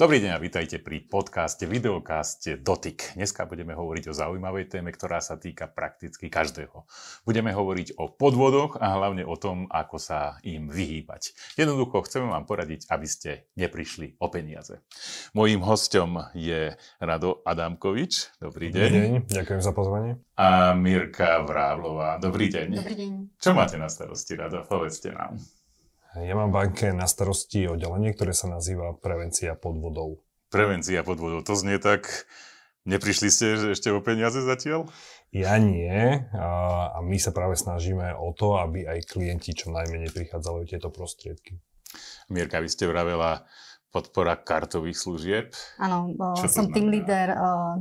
Dobrý deň a vítajte pri podcaste, videokaste Dotyk. Dneska budeme hovoriť o zaujímavej téme, ktorá sa týka prakticky každého. Budeme hovoriť o podvodoch a hlavne o tom, ako sa im vyhýbať. Jednoducho chceme vám poradiť, aby ste neprišli o peniaze. Mojím hostom je Rado Adamkovič. Dobrý deň. Dobrý deň, ďakujem za pozvanie. A Mirka Vrávlová. Dobrý deň. Dobrý deň. Čo máte na starosti, Rado? Povedzte nám. Ja mám v banke na starosti oddelenie, ktoré sa nazýva prevencia podvodov. Prevencia podvodov, to znie tak... Neprišli ste ešte o peniaze zatiaľ? Ja nie a my sa práve snažíme o to, aby aj klienti čo najmenej prichádzali o tieto prostriedky. Mierka, vy ste vravela Podpora kartových služieb. Áno, som tým líder eh,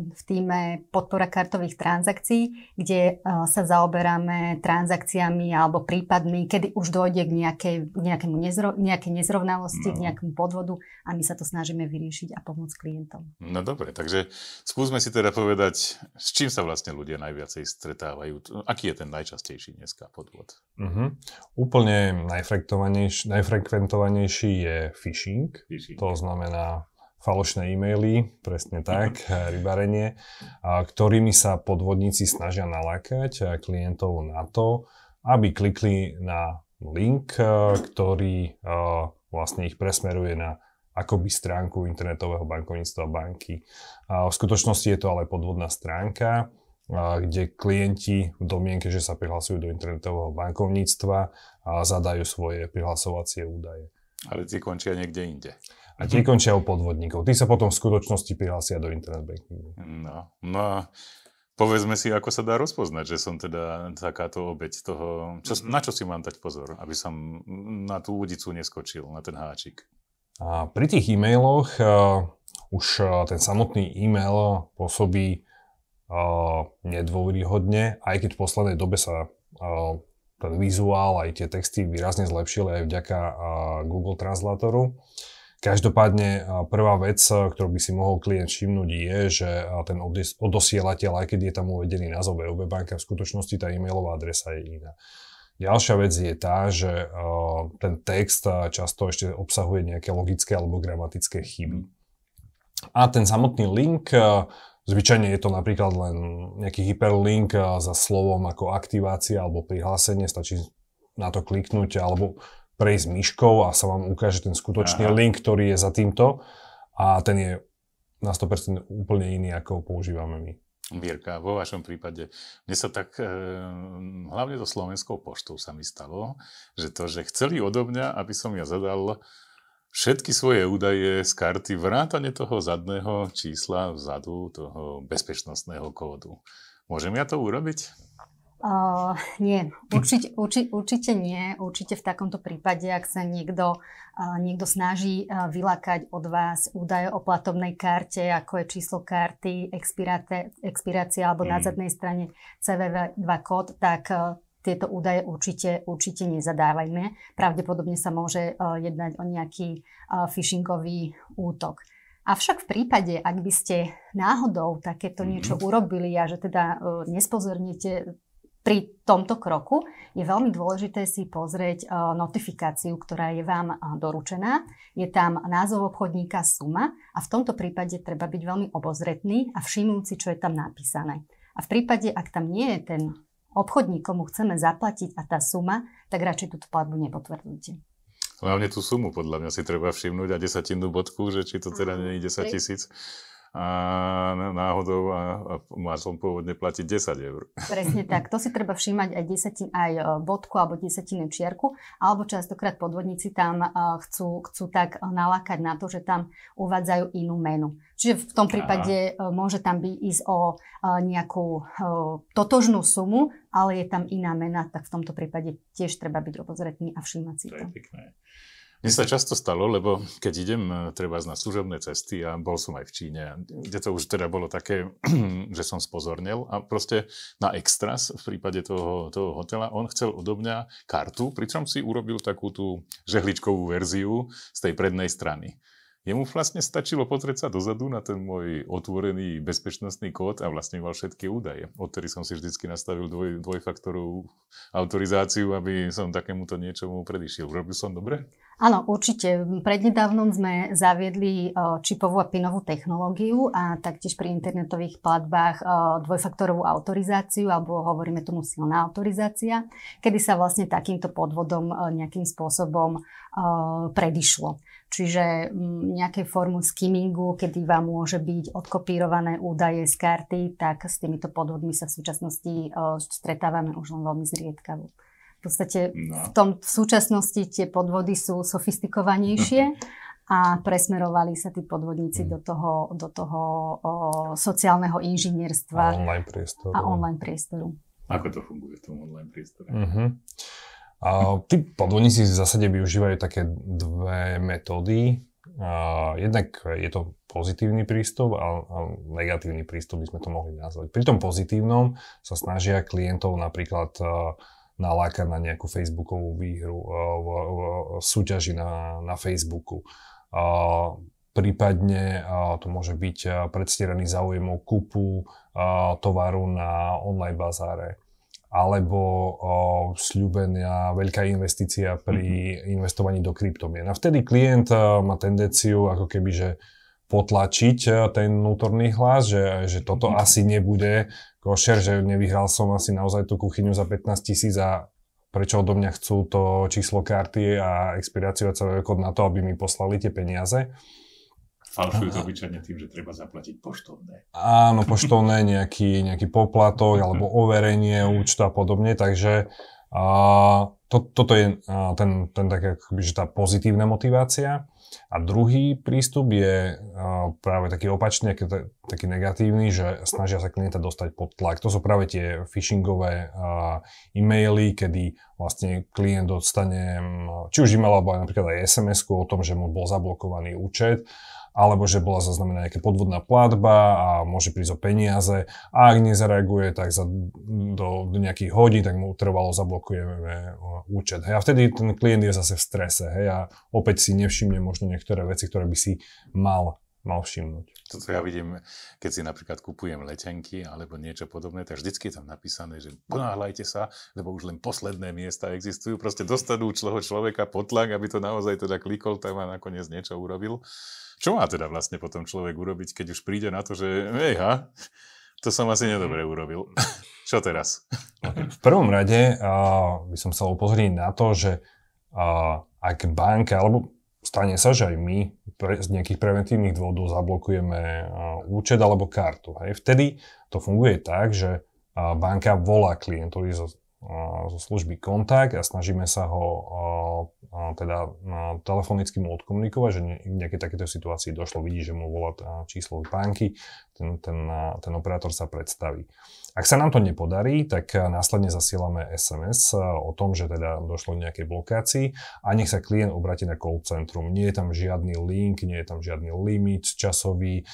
v týme podpora kartových transakcií, kde eh, sa zaoberáme transakciami alebo prípadmi, kedy už dojde k nejakej, nejakému nezro, nejakej nezrovnalosti, no. k nejakému podvodu a my sa to snažíme vyriešiť a pomôcť klientom. No dobre, takže skúsme si teda povedať, s čím sa vlastne ľudia najviacej stretávajú. Aký je ten najčastejší dneska podvod? Uh-huh. Úplne najfrekventovanejší, najfrekventovanejší je phishing. phishing to znamená falošné e-maily, presne tak, mhm. eh, rybarenie, ktorými sa podvodníci snažia nalákať eh, klientov na to, aby klikli na link, eh, ktorý vlastne ich presmeruje na akoby stránku internetového bankovníctva banky. V skutočnosti je to ale podvodná stránka, kde klienti v domienke, že sa prihlasujú do internetového bankovníctva, zadajú svoje prihlasovacie údaje. A veci končia niekde inde a tie končia u podvodníkov. Tí sa potom v skutočnosti prihlásia do internet bankingu. No, no a povedzme si, ako sa dá rozpoznať, že som teda takáto obeď toho, čo, mhm. na čo si mám dať pozor, aby som na tú údicu neskočil, na ten háčik. A pri tých e-mailoch uh, už uh, ten samotný e-mail pôsobí uh, nedôveryhodne, aj keď v poslednej dobe sa uh, ten vizuál aj tie texty výrazne zlepšili aj vďaka uh, Google Translatoru. Uh, Každopádne prvá vec, ktorú by si mohol klient všimnúť je, že ten odosielateľ, aj keď je tam uvedený názov VUB banka, v skutočnosti tá e-mailová adresa je iná. Ďalšia vec je tá, že ten text často ešte obsahuje nejaké logické alebo gramatické chyby. A ten samotný link, zvyčajne je to napríklad len nejaký hyperlink za slovom ako aktivácia alebo prihlásenie, stačí na to kliknúť, alebo prejsť myškou a sa vám ukáže ten skutočný Aha. link, ktorý je za týmto a ten je na 100% úplne iný, ako ho používame my. Mirka, vo vašom prípade, mne sa tak, e, hlavne do slovenskou poštou sa mi stalo, že to, že chceli odo mňa, aby som ja zadal všetky svoje údaje z karty vrátane toho zadného čísla vzadu, toho bezpečnostného kódu. Môžem ja to urobiť? Uh, nie, určite, urči, určite nie. Určite v takomto prípade, ak sa niekto, uh, niekto snaží uh, vylakať od vás údaje o platobnej karte, ako je číslo karty, expirácia alebo mm. na zadnej strane CVV2 kód, tak uh, tieto údaje určite, určite nezadávajme. Pravdepodobne sa môže uh, jednať o nejaký uh, phishingový útok. Avšak v prípade, ak by ste náhodou takéto mhm. niečo urobili a že teda uh, nespozornite pri tomto kroku je veľmi dôležité si pozrieť eh, notifikáciu, ktorá je vám eh, doručená. Je tam názov obchodníka, suma a v tomto prípade treba byť veľmi obozretný a všimnúci, čo je tam napísané. A v prípade, ak tam nie je ten obchodník, komu chceme zaplatiť a tá suma, tak radšej túto platbu nepotvrdíte. Hlavne tú sumu podľa mňa si treba všimnúť a desatinnú bodku, že či to teda nie je 10 tisíc a náhodou a, a má som pôvodne platiť 10 eur. Presne tak, to si treba všímať aj, desatin, aj e, bodku alebo desatinu čiarku, alebo častokrát podvodníci tam e, chcú, chcú tak nalákať na to, že tam uvádzajú inú menu. Čiže v tom prípade Aha. E, môže tam byť ísť o nejakú totožnú sumu, ale je tam iná mena, tak v tomto prípade tiež treba byť obozretný a všímať si to. to. Je pekné. Mne sa často stalo, lebo keď idem e, treba na služobné cesty a bol som aj v Číne, kde to už teda bolo také, že som spozornil a proste na extras v prípade toho, toho hotela, on chcel odo mňa kartu, pričom si urobil takú tú žehličkovú verziu z tej prednej strany. Jemu vlastne stačilo pozrieť sa dozadu na ten môj otvorený bezpečnostný kód a vlastne mal všetky údaje. Od ktorých som si vždycky nastavil dvoj, dvojfaktorovú autorizáciu, aby som takémuto niečomu predišiel. Robil som dobre? Áno, určite. Prednedávnom sme zaviedli čipovú a pinovú technológiu a taktiež pri internetových platbách dvojfaktorovú autorizáciu, alebo hovoríme tomu silná autorizácia, kedy sa vlastne takýmto podvodom nejakým spôsobom predišlo čiže mm, nejaké formu skimmingu, kedy vám môže byť odkopírované údaje z karty, tak s týmito podvodmi sa v súčasnosti stretávame už len veľmi zriedkavo. V podstate no. v, tom, v súčasnosti tie podvody sú sofistikovanejšie a presmerovali sa tí podvodníci mm. do toho, do toho o, sociálneho inžinierstva a online priestoru. A online priestoru. Ako to funguje v tom online priestore? Uh-huh. A tí podvodníci v zásade využívajú také dve metódy. A jednak je to pozitívny prístup a, a negatívny prístup by sme to mohli nazvať. Pri tom pozitívnom sa snažia klientov napríklad e, nalákať na nejakú facebookovú výhru, e, v, v, súťaži na, na facebooku. A, e, prípadne a, to môže byť predstieraný záujem o kúpu a, tovaru na online bazáre alebo uh, sľúbená veľká investícia pri mm-hmm. investovaní do kryptomien. A vtedy klient uh, má tendenciu ako keby, že potlačiť e, ten vnútorný hlas, že, že toto mm-hmm. asi nebude košer, že nevyhral som asi naozaj tú kuchyňu za 15 tisíc a prečo odo mňa chcú to číslo karty a expiráciu a celý kód na to, aby mi poslali tie peniaze. Falšujú to obyčajne tým, že treba zaplatiť poštovné. Áno, poštovné, nejaký, nejaký poplatok mhm. alebo overenie účtu a podobne, takže a, to, toto je a, ten, ten tak, akoby, že tá pozitívna motivácia. A druhý prístup je a, práve taký opačný, taký negatívny, že snažia sa klienta dostať pod tlak. To sú práve tie phishingové a, e-maily, kedy vlastne klient dostane či už e-mail alebo aj napríklad aj sms o tom, že mu bol zablokovaný účet alebo že bola zaznamená nejaká podvodná platba a môže prísť o peniaze. A ak nezareaguje, tak za, do, do nejakých hodín, tak mu trvalo zablokujeme uh, účet. Hej. A vtedy ten klient je zase v strese hej, a opäť si nevšimne možno niektoré veci, ktoré by si mal, mal všimnúť. To, ja vidím, keď si napríklad kupujem letenky alebo niečo podobné, tak vždycky je tam napísané, že ponáhľajte sa, lebo už len posledné miesta existujú. Proste dostanú čloho človeka potlak, aby to naozaj teda klikol tam a nakoniec niečo urobil. Čo má teda vlastne potom človek urobiť, keď už príde na to, že ha, to som asi nedobre mhm. urobil. Čo teraz? V prvom rade uh, by som chcel upozorniť na to, že uh, ak banka, alebo stane sa, že aj my pre, z nejakých preventívnych dôvodov zablokujeme účet alebo kartu. Hej. Vtedy to funguje tak, že banka volá klientovi zo zo služby kontakt a snažíme sa ho teda telefonicky mu odkomunikovať, že nejaké takéto situácii došlo, vidí, že mu volá číslo banky, ten, ten, ten operátor sa predstaví. Ak sa nám to nepodarí, tak následne zasielame SMS o tom, že teda došlo k nejakej blokácii a nech sa klient obráti na call centrum. Nie je tam žiadny link, nie je tam žiadny limit časový,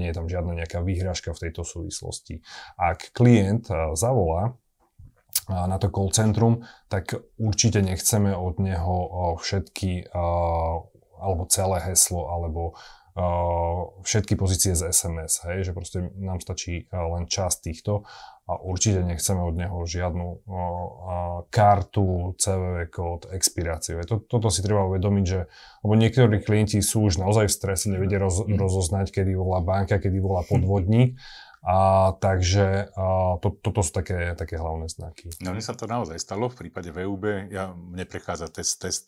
nie je tam žiadna nejaká výhražka v tejto súvislosti. Ak klient zavolá na to call centrum, tak určite nechceme od neho eh, všetky eh, alebo celé heslo, alebo eh, všetky pozície z SMS, hej, že proste nám stačí len čas týchto a určite nechceme od neho žiadnu kartu, CVV kód, expiráciu. toto si treba uvedomiť, že lebo niektorí klienti sú už naozaj v strese, nevedia roz, mm. rozoznať, kedy volá banka, kedy volá podvodník a, takže a, to, toto sú také, také hlavné znaky. No mne sa to naozaj stalo v prípade VUB. Ja, mne prechádza test, test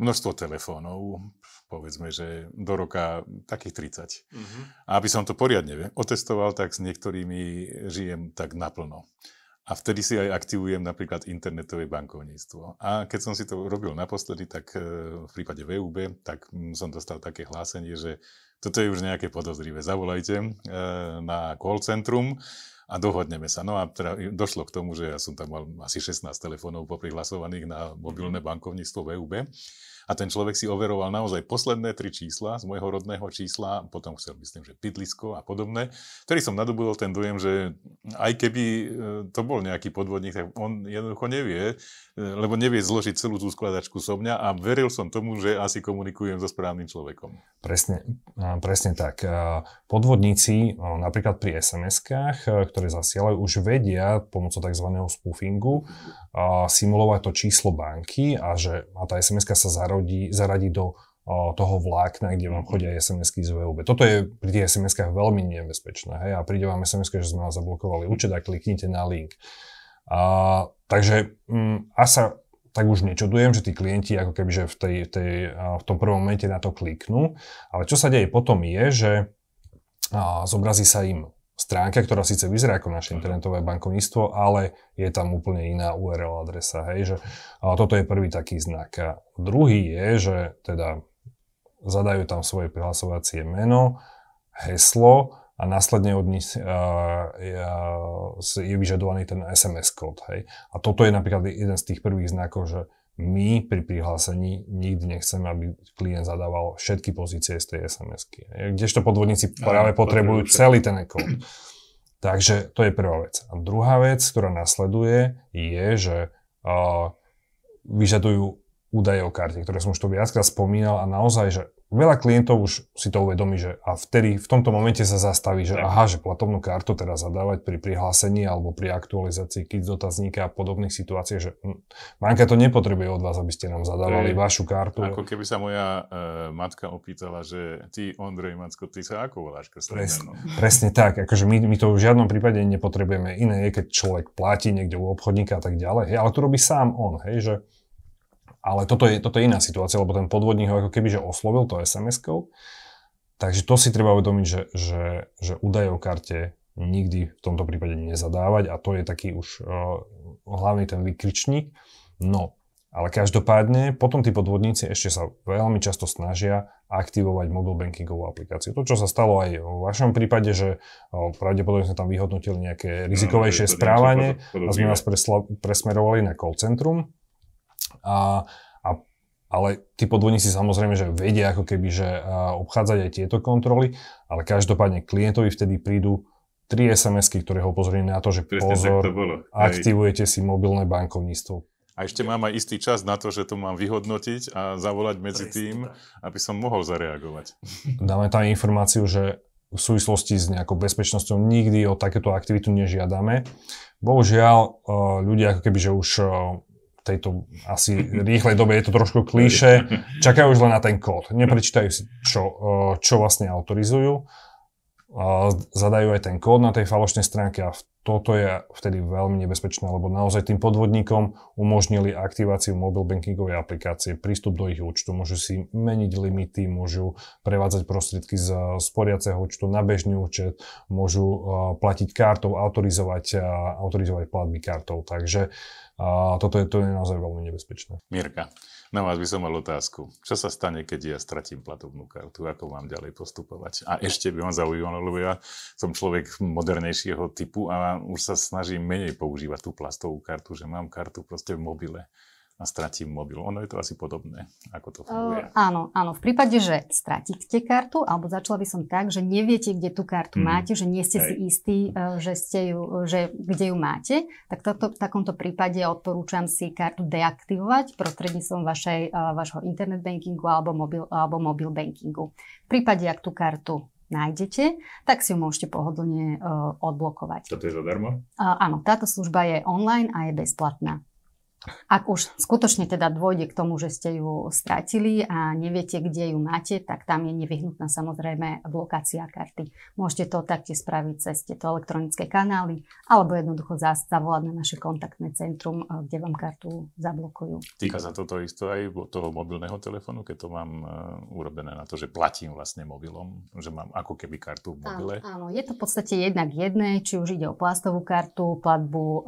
množstvo telefónov, povedzme, že do roka takých 30. Mm-hmm. A aby som to poriadne otestoval, tak s niektorými žijem tak naplno. A vtedy si aj aktivujem napríklad internetové bankovníctvo. A keď som si to robil naposledy, tak e, v prípade VUB, tak mm, som dostal také hlásenie, že toto je už nejaké podozrivé. Zavolajte e, na call centrum a dohodneme sa. No a teda došlo k tomu, že ja som tam mal asi 16 telefónov poprihlasovaných na mobilné bankovníctvo VUB. E a ten človek si overoval naozaj posledné tri čísla z môjho rodného čísla, potom chcel myslím, že bydlisko a podobné, ktorý som nadobudol ten dojem, že aj keby e, to bol nejaký podvodník, tak on jednoducho nevie, e, lebo nevie zložiť celú tú skladačku so mňa a veril som tomu, že asi komunikujem so správnym človekom. Presne, e, presne tak. Podvodníci napríklad pri SMS-kách, ktoré zasielajú, už vedia pomocou tzv. spoofingu simulovať to číslo banky a že a tá SMS-ka sa zároveň zaradí, zaradí do toho vlákna, kde vám mhm. chodia SMS-ky z VUB. Toto je pri tých SMS-kách veľmi nebezpečné. Hej? A príde vám sms že sme vás zablokovali účet a kliknite na link. A, takže mm, a sa tak už nečudujem, že tí klienti ako keby že v, tej, tej, v tom prvom momente na to kliknú. Ale čo sa deje potom je, že a, zobrazí sa im stránka, ktorá síce vyzerá ako naše internetové bankovníctvo, ale je tam úplne iná URL adresa. Hej, že, a toto je prvý taký znak. A druhý je, že teda zadajú tam svoje prihlasovacie meno, heslo a následne od nich uh, je vyžadovaný ten SMS kód. Hej. A toto je napríklad jeden z tých prvých znakov, že my pri prihlásení nikdy nechceme, aby klient zadával všetky pozície z tej SMS-ky. Kdežto podvodníci práve potrebujú celý ten kód. Takže to je prvá vec. A druhá vec, ktorá nasleduje, je, že uh, vyžadujú údaje o karte, ktoré som už tu viackrát spomínal a naozaj, že veľa klientov už si to uvedomí, že a vtedy v tomto momente sa zastaví, že aha, že platobnú kartu teraz zadávať pri prihlásení alebo pri aktualizácii kit dotazníka a podobných situácií, že hm, banka to nepotrebuje od vás, aby ste nám zadávali vašu kartu. Ako keby sa moja uh, matka opýtala, že ty, Ondrej Macko, ty sa ako voláš Pres, Presne tak, akože my, my to v žiadnom prípade nepotrebujeme. Iné je, keď človek platí niekde u obchodníka a tak ďalej, hej, ale to robí sám on, hej, že ale toto je, toto je iná situácia, lebo ten podvodník ho ako keby že oslovil to SMS-kou. Takže to si treba uvedomiť, že, že, že údaje o karte nikdy v tomto prípade nezadávať a to je taký už uh, hlavný ten vykričník. No, ale každopádne potom tí podvodníci ešte sa veľmi často snažia aktivovať mobil bankingovú aplikáciu. To, čo sa stalo aj v vašom prípade, že uh, pravdepodobne sme tam vyhodnotili nejaké rizikovejšie no, správanie a sme vás presla- presmerovali na call centrum a, a, ale tí podvodníci samozrejme, že vedia ako keby, že obchádzať aj tieto kontroly, ale každopádne klientovi vtedy prídu Tri SMS-ky, ktoré ho upozorní na to, že Presne pozor, to bolo. aktivujete si mobilné bankovníctvo. A ešte mám aj istý čas na to, že to mám vyhodnotiť a zavolať medzi Presne tým, aby som mohol zareagovať. Dáme tam informáciu, že v súvislosti s nejakou bezpečnosťou nikdy o takéto aktivitu nežiadame. Bohužiaľ, e, ľudia ako keby, že už e, tejto asi rýchlej dobe, je to trošku klíše, čakajú už len na ten kód, neprečítajú si, čo, e, čo vlastne autorizujú, e, zadajú aj ten kód na tej falošnej stránke a toto je vtedy veľmi nebezpečné, lebo naozaj tým podvodníkom umožnili aktiváciu mobil bankingovej aplikácie, prístup do ich účtu, môžu si meniť limity, môžu prevádzať prostriedky z sporiaceho účtu na bežný účet, môžu e, platiť kartou, autorizovať, autorizovať platby kartou. Takže a toto je, to je naozaj veľmi nebezpečné. Mirka, na vás by som mal otázku. Čo sa stane, keď ja stratím platobnú kartu? Ako mám ďalej postupovať? A ešte by ma zaujímalo, lebo ja som človek modernejšieho typu a už sa snažím menej používať tú plastovú kartu, že mám kartu proste v mobile a stratím mobil. Ono je to asi podobné, ako to funguje. Uh, áno, áno. V prípade, že stratíte kartu, alebo začala by som tak, že neviete, kde tú kartu mm. máte, že nie ste Hej. si istí, e, že ste ju, že kde ju máte, tak toto, v takomto prípade odporúčam si kartu deaktivovať prostredníctvom vašej, e, vašho internet bankingu alebo mobil, alebo mobil bankingu. V prípade, ak tú kartu nájdete, tak si ju môžete pohodlne uh, odblokovať. Toto je zadarmo? Uh, áno, táto služba je online a je bezplatná. Ak už skutočne teda dôjde k tomu, že ste ju stratili a neviete, kde ju máte, tak tam je nevyhnutná samozrejme blokácia karty. Môžete to taktiež spraviť cez tieto elektronické kanály alebo jednoducho zavolať na naše kontaktné centrum, eh, kde vám kartu zablokujú. Týka sa toto isto aj toho mobilného telefónu, keď to mám eh, urobené na to, že platím vlastne mobilom, že mám ako keby kartu v mobile. Áno, áno. je to v podstate jednak jedné, či už ide o plastovú kartu, platbu eh,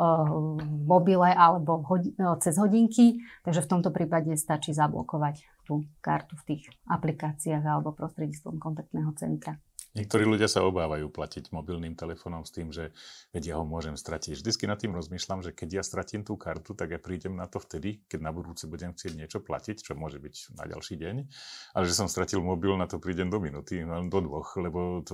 v mobile alebo v hodine Eh, cez hodinky, takže v tomto prípade stačí zablokovať tú kartu v tých aplikáciách alebo prostredníctvom kontaktného centra. Niektorí ľudia sa obávajú platiť mobilným telefónom s tým, že veď ja ho môžem stratiť. Vždycky nad tým rozmýšľam, že keď ja stratím tú kartu, tak ja prídem na to vtedy, keď na budúci budem chcieť niečo platiť, čo môže byť na ďalší deň. Ale že som stratil mobil, na to prídem do minúty, len no, do dvoch, lebo to,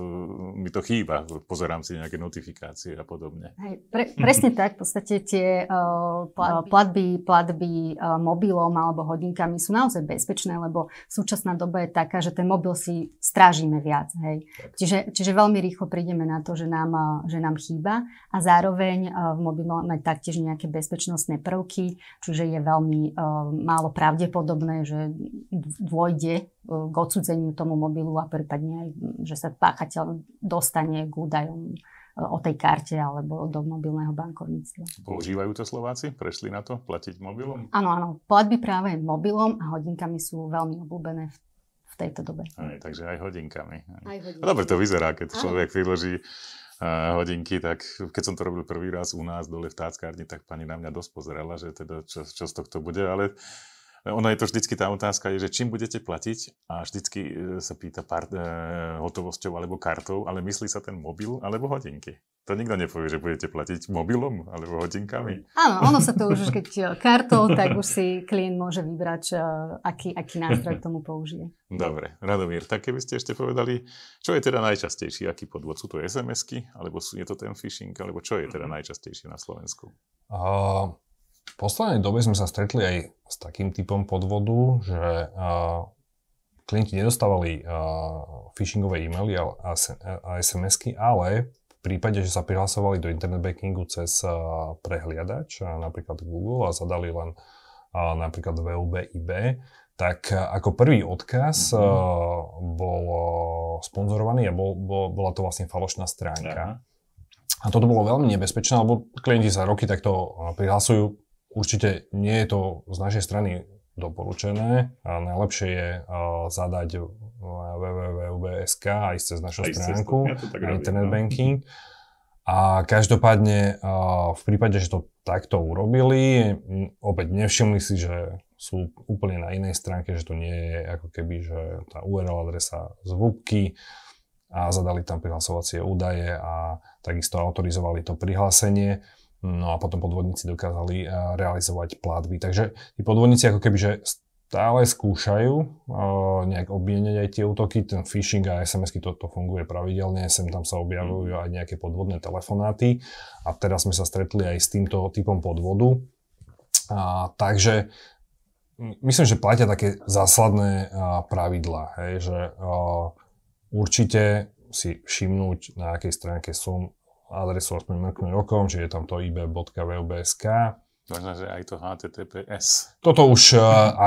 mi to chýba. Pozerám si nejaké notifikácie a podobne. Hej, pre, presne tak, v podstate tie uh, platby, platby, platby uh, mobilom alebo hodinkami sú naozaj bezpečné, lebo súčasná doba je taká, že ten mobil si strážime viac. Hej. Čiže, čiže veľmi rýchlo prídeme na to, že nám, že nám chýba a zároveň v mobilu máme taktiež nejaké bezpečnostné prvky, čiže je veľmi málo pravdepodobné, že dôjde e, k odsudzeniu tomu mobilu a prípadne aj, že sa páchateľ dostane k údajom e, o tej karte alebo do mobilného bankovníctva. Používajú to Slováci? Prešli na to platiť mobilom? Áno, áno. Platby práve mobilom a hodinkami sú veľmi obľúbené v tejto dobe. Aj, takže aj hodinkami. Aj. Aj hodinkami. Dobre to vyzerá, keď človek priloží eh, hodinky, tak keď som to robil prvý raz u nás dole v táckárni, tak pani na mňa dosť pozerala, že teda čo, čo z tohto bude, ale ono je to vždycky tá otázka, že čím budete platiť a vždycky e, sa pýta pár, e, hotovosťou alebo kartou, ale myslí sa ten mobil alebo hodinky. To nikto nepovie, že budete platiť mobilom alebo hodinkami. Áno, ono sa to už, keď e, kartou, tak už si klient môže vybrať, e, aký, aký nástroj k tomu použije. Dobre, Radomír, tak keby ste ešte povedali, čo je teda najčastejší, aký podvod? Sú to SMS-ky, alebo je to ten phishing, alebo čo je teda mhm. najčastejšie na Slovensku? Uh... V poslednej dobe sme sa stretli aj s takým typom podvodu, že e, klienti nedostávali e, phishingové e-maily a SMS-ky, ale v prípade, že sa prihlasovali do internet bankingu cez e, prehliadač, napríklad Google a zadali len napríklad VUBIB, tak ako prvý odkaz mm-hmm. bol sponzorovaný a bol, bol, bola to vlastne falošná stránka. Aha. A toto bolo veľmi nebezpečné, lebo klienti sa roky takto prihlasujú, Určite nie je to z našej strany doporučené a najlepšie je uh, zadať e, www.ubsk aj cez našu aj stránku, cez to, ja internet no. banking. A každopádne uh, v prípade, že to takto urobili, opäť nevšimli si, že sú úplne na inej stránke, že to nie je ako keby, že tá URL adresa zvukky a zadali tam prihlasovacie údaje a takisto autorizovali to prihlásenie No a potom podvodníci dokázali eh, realizovať platby. Takže tí podvodníci ako keby, že stále skúšajú eh, nejak obmieniať aj tie útoky, ten phishing a SMS-ky, toto to funguje pravidelne, sem tam sa objavujú mhm. aj nejaké podvodné telefonáty a teraz sme sa stretli aj s týmto typom podvodu. A, takže myslím, že platia také zásadné eh, pravidlá, že a, určite si všimnúť, na akej stránke som, adresu aspoň mrknúť okom, čiže je tam to ib.vbsk. Možno, že aj to HTTPS. Toto už, e,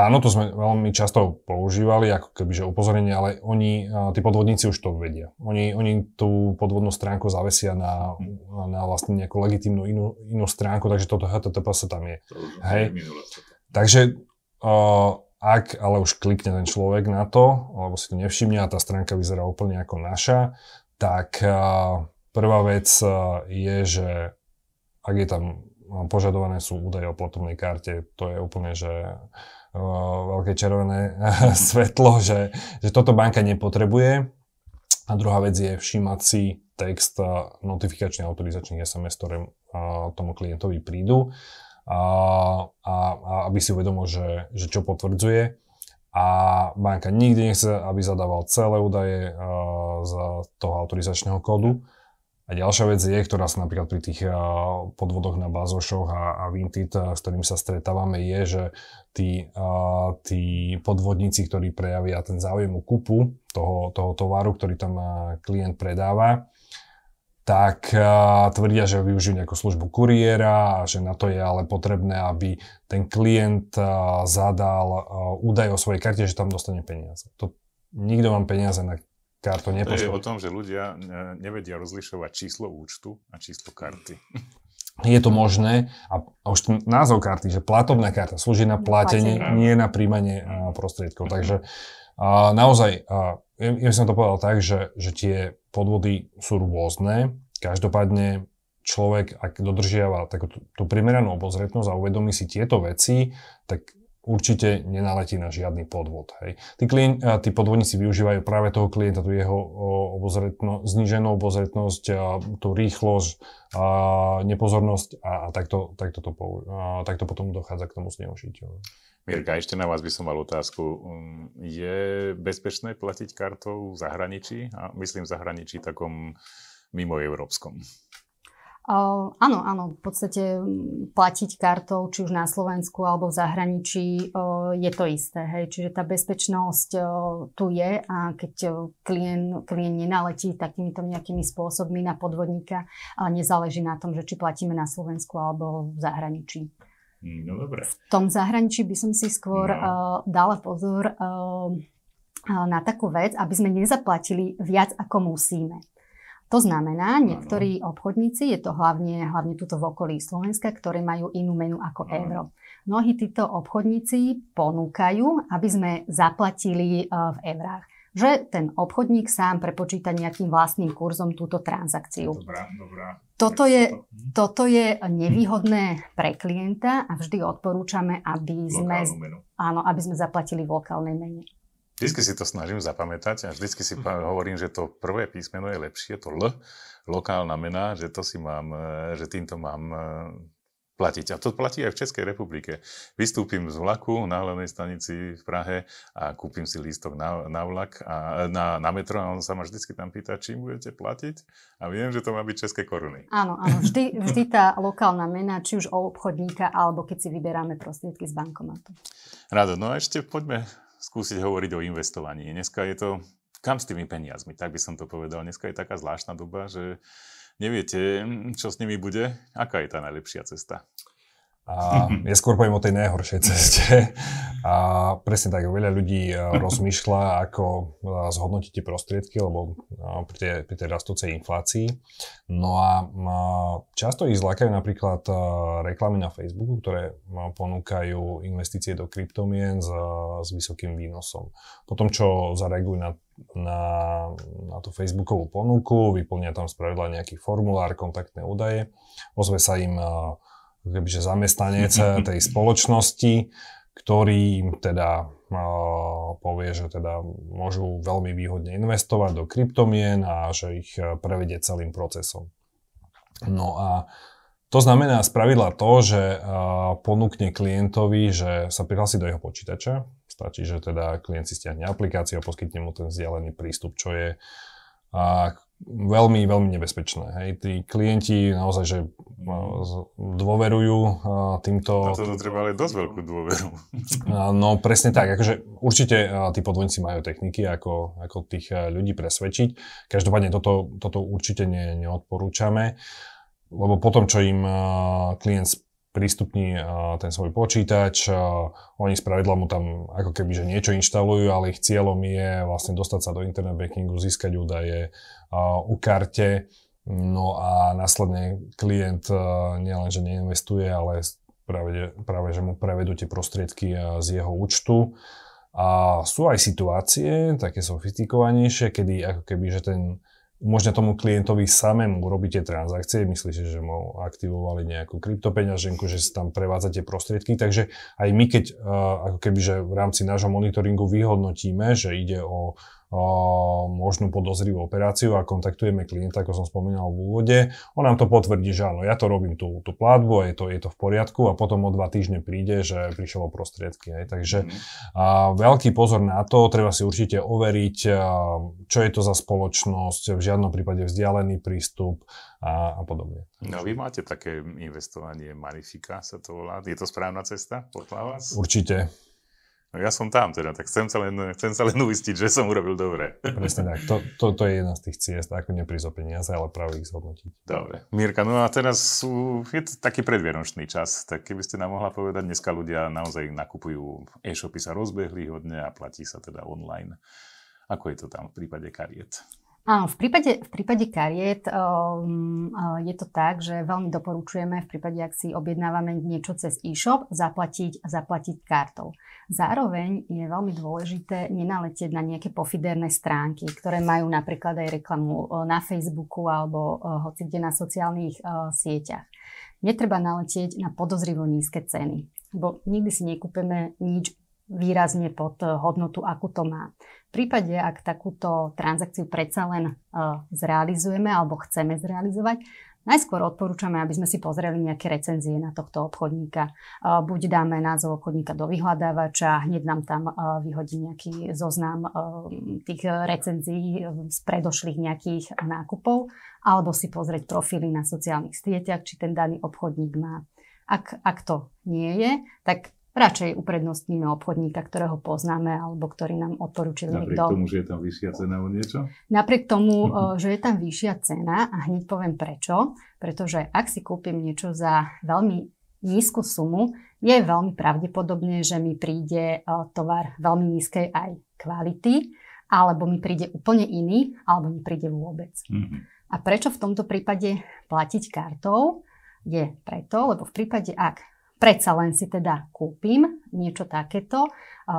áno, to sme veľmi často používali, ako že upozornenie, ale oni, e, tí podvodníci už to vedia. Oni, oni tú podvodnú stránku zavesia na, na vlastne nejakú legitímnu inú, inú stránku, takže toto HTTPS tam je. To už Hej. Takže uh, ak ale už klikne ten človek na to, alebo si to nevšimne a tá stránka vyzerá úplne ako naša, tak uh, Prvá vec eh, je, že ak je tam eh, požadované sú údaje o platobnej karte, to je úplne, že eh, veľké červené svetlo, že, že toto banka nepotrebuje. A druhá vec je všímať si text notifikačných autorizačných SMS, ktoré tomu klientovi prídu a, a, a aby si uvedomil, že, že čo potvrdzuje. A banka nikdy nechce, aby zadával celé údaje z toho autorizačného kódu. A ďalšia vec je, ktorá sa napríklad pri tých eh, podvodoch na Bazošoch a, a Vintit, eh, s ktorým sa stretávame, je, že tí, eh, tí podvodníci, ktorí prejavia ten záujem o kupu toho, toho tovaru, ktorý tam klient predáva, tak tvrdia, že využijú nejakú službu kuriéra a že na to je ale potrebné, aby ten klient zadal údaj o svojej karte, že tam dostane peniaze. To, nikto vám peniaze na karto nepošlo. To je o tom, že ľudia e, nevedia rozlišovať číslo účtu a číslo karty. Je to možné a už ten názov karty, že platobná karta slúži na platenie, Platenie. nie na príjmanie e, prostriedkov. Mhm. Takže naozaj, ja by som to povedal tak, že, že tie podvody sú rôzne. Každopádne človek, ak dodržiava takú tú primeranú obozretnosť a uvedomí si tieto veci, tak určite nenaletí na žiadny podvod. Hej. Tí, klien, tí podvodníci využívajú práve toho klienta, tú jeho obozretno, zniženú obozretnosť, tú rýchlosť, a nepozornosť a, a takto, takto, to, a takto potom dochádza k tomu zneužitiu. Mirka, ešte na vás by som mal otázku. Um, je bezpečné platiť kartou v zahraničí? A myslím v zahraničí takom mimo európskom áno, áno, v podstate platiť kartou, či už na Slovensku alebo v zahraničí, je to isté. Hej. Čiže tá bezpečnosť tu je a keď klient, klient nenaletí takýmito nejakými spôsobmi na podvodníka, nezáleží na tom, že či platíme na Slovensku alebo v zahraničí. Mm, no dobre. V tom zahraničí by som si skôr no. uh, dala pozor uh, na takú vec, aby sme nezaplatili viac, ako musíme. To znamená, niektorí ano. obchodníci, je to hlavne, hlavne tuto v okolí Slovenska, ktorí majú inú menu ako ano. euro. Mnohí títo obchodníci ponúkajú, aby sme zaplatili e, v eurách že ten obchodník sám prepočíta nejakým vlastným kurzom túto transakciu. Dobrá, dobrá. Toto je, toto je nevýhodné pre klienta a vždy odporúčame, aby sme, áno, aby sme zaplatili v lokálnej mene. Vždycky si to snažím zapamätať a vždycky si mhm. hovorím, že to prvé písmeno je lepšie, to L, lokálna mena, že to si mám, e, že týmto mám e, platiť. A to platí aj v Českej republike. Vystúpim z vlaku na hlavnej stanici v Prahe a kúpim si lístok na, na vlak a e, na, na metro a on sa ma vždy tam pýta, čím budete platiť a viem, že to má byť české koruny. Áno, áno, vždy, vždy tá lokálna mena, či už o obchodníka, alebo keď si vyberáme prostriedky z bankomatu. Rado, no a ešte poďme skúsiť hovoriť o investovaní. Dneska je to, kam s tými peniazmi, tak by som to povedal. Dneska je taká zvláštna doba, že neviete, čo s nimi bude, aká je tá najlepšia cesta. A mhm. ja skôr poviem o tej najhoršej ceste. A presne tak, veľa ľudí e, mhm. rozmýšľa, ako e, zhodnotiť tie prostriedky, lebo e, pri tej, pri tej rastúcej inflácii. No a často ich zlákajú napríklad reklamy na Facebooku, ktoré ponúkajú investície do kryptomien s, s vysokým výnosom. Potom, čo zareagujú na na, na tú Facebookovú ponuku, vyplnia tam spravidla nejaký formulár, kontaktné údaje, ozve sa im kebyže zamestnanec eh, tej spoločnosti, ktorý teda eh, povie, že teda môžu veľmi výhodne investovať do kryptomien a že ich eh, prevedie celým procesom. No a to znamená z pravidla to, že ponúkne klientovi, že sa prihlási do jeho počítača, stačí, že teda klient si stiahne aplikáciu a poskytne mu ten vzdialený prístup, čo je veľmi, veľmi nebezpečné. Hej. Tí klienti naozaj, že no, dôverujú týmto... A to treba ale dosť veľkú dôveru. No presne tak, akože určite tí podvodníci majú techniky, ako, ako tých ľudí presvedčiť. Každopádne toto, toto určite ne, neodporúčame, lebo potom, čo im klient prístupní e, ten svoj počítač. E, oni spravidla mu tam ako keby že niečo inštalujú, ale ich cieľom je vlastne dostať sa do internet bankingu, získať údaje e, u karte. No a následne klient nielenže neinvestuje, ale práve, práve že mu prevedú tie prostriedky z jeho účtu. A sú aj situácie, také sofistikovanejšie, kedy ako keby, že ten umožňa tomu klientovi samému urobiť tie transakcie. Myslíte, že mu aktivovali nejakú kryptopeňaženku, že si tam prevádzate prostriedky. Takže aj my, keď eh, ako keby, že v rámci nášho monitoringu vyhodnotíme, že ide o možnú podozrivú operáciu a kontaktujeme klienta, ako som spomínal v úvode. On nám to potvrdí, že áno, ja to robím tú, tú platbu a je to, je to v poriadku a potom o dva týždne príde, že prišlo o prostriedky. Aj. Takže mhm. a, veľký pozor na to, treba si určite overiť, a, čo je to za spoločnosť, v žiadnom prípade vzdialený prístup a, a podobne. No vy máte také investovanie Marifika, sa to volá. Je to správna cesta podľa vás? Určite. No ja som tam teda, tak chcem sa len, chcem sa len uistiť, že som urobil dobre. Presne tak, to, to, to je jedna z tých ciest, ako neprísť o peniaze, ale práve ich zhodnotiť. Dobre. Mirka, no a teraz sú, je to taký predvianočný čas, tak keby ste nám mohla povedať, dneska ľudia naozaj nakupujú, e-shopy sa rozbehli hodne a platí sa teda online. Ako je to tam v prípade kariet? Áno, v prípade, v prípade kariet um, je to tak, že veľmi doporučujeme v prípade, ak si objednávame niečo cez e-shop, zaplatiť, zaplatiť kartou. Zároveň je veľmi dôležité nenaletieť na nejaké pofiderné stránky, ktoré majú napríklad aj reklamu e, na Facebooku alebo uh, hoci kde na sociálnych uh, sieťach. Netreba naletieť na podozrivo nízke ceny, lebo nikdy si nekúpeme nič výrazne pod eh, hodnotu, akú to má. V prípade, ak takúto transakciu predsa len eh, zrealizujeme alebo chceme zrealizovať, Najskôr odporúčame, aby sme si pozreli nejaké recenzie na tohto obchodníka. Eh, buď dáme názov obchodníka do vyhľadávača, hneď nám tam vyhodí nejaký zoznam tých recenzií z predošlých nejakých nákupov, alebo si pozrieť profily na sociálnych sieťach, či ten daný obchodník má. Ak, ak to nie je, tak radšej uprednostníme obchodníka, ktorého poznáme alebo ktorý nám odporúčil Napriek niekto. Napriek tomu, že je tam vyššia cena o niečo? Napriek tomu, eh, že je tam vyššia cena a hneď poviem prečo. Pretože ak si kúpim niečo za veľmi nízku sumu, je veľmi pravdepodobné, že mi príde eh, tovar veľmi nízkej aj kvality, alebo mi príde úplne iný, alebo mi príde vôbec. Mm-hmm. A prečo v tomto prípade platiť kartou? Je preto, lebo v prípade, ak predsa len si teda kúpim niečo takéto,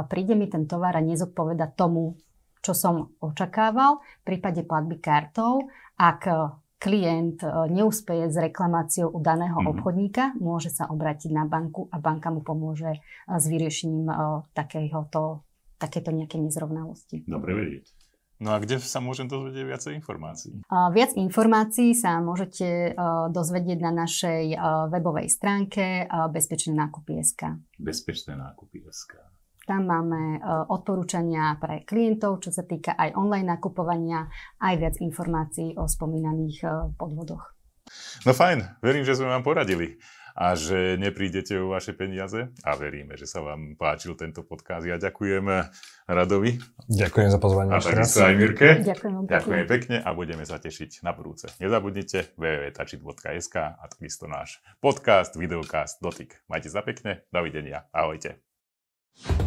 príde mi ten tovar a nezodpoveda tomu, čo som očakával v prípade platby kartou. Ak e, klient e, neúspeje s reklamáciou u daného mm obchodníka, môže sa obrátiť na banku a banka mu pomôže e, s vyriešením takéhoto, takéto nejaké nezrovnalosti. Dobre vedieť. No a kde sa môžem dozvedieť viacej informácií? Viac informácií sa môžete e, dozvedieť na našej e, webovej stránke e, Bezpečné nákupy SK. Bezpečné nákupy SK. Tam máme odporúčania pre klientov, čo sa týka aj online nakupovania, aj viac informácií o spomínaných podvodoch. No fajn, verím, že sme vám poradili a že neprídete o vaše peniaze. A veríme, že sa vám páčil tento podcast. Ja ďakujem eh, Radovi. Ďakujem za pozvanie. A takisto aj Mirke. Ďakujem, ďakujem pekne a budeme sa tešiť na budúce. Nezabudnite www.tačit.sk a takisto náš podcast, videokast, dotyk. Majte sa pekne, dovidenia, ahojte. you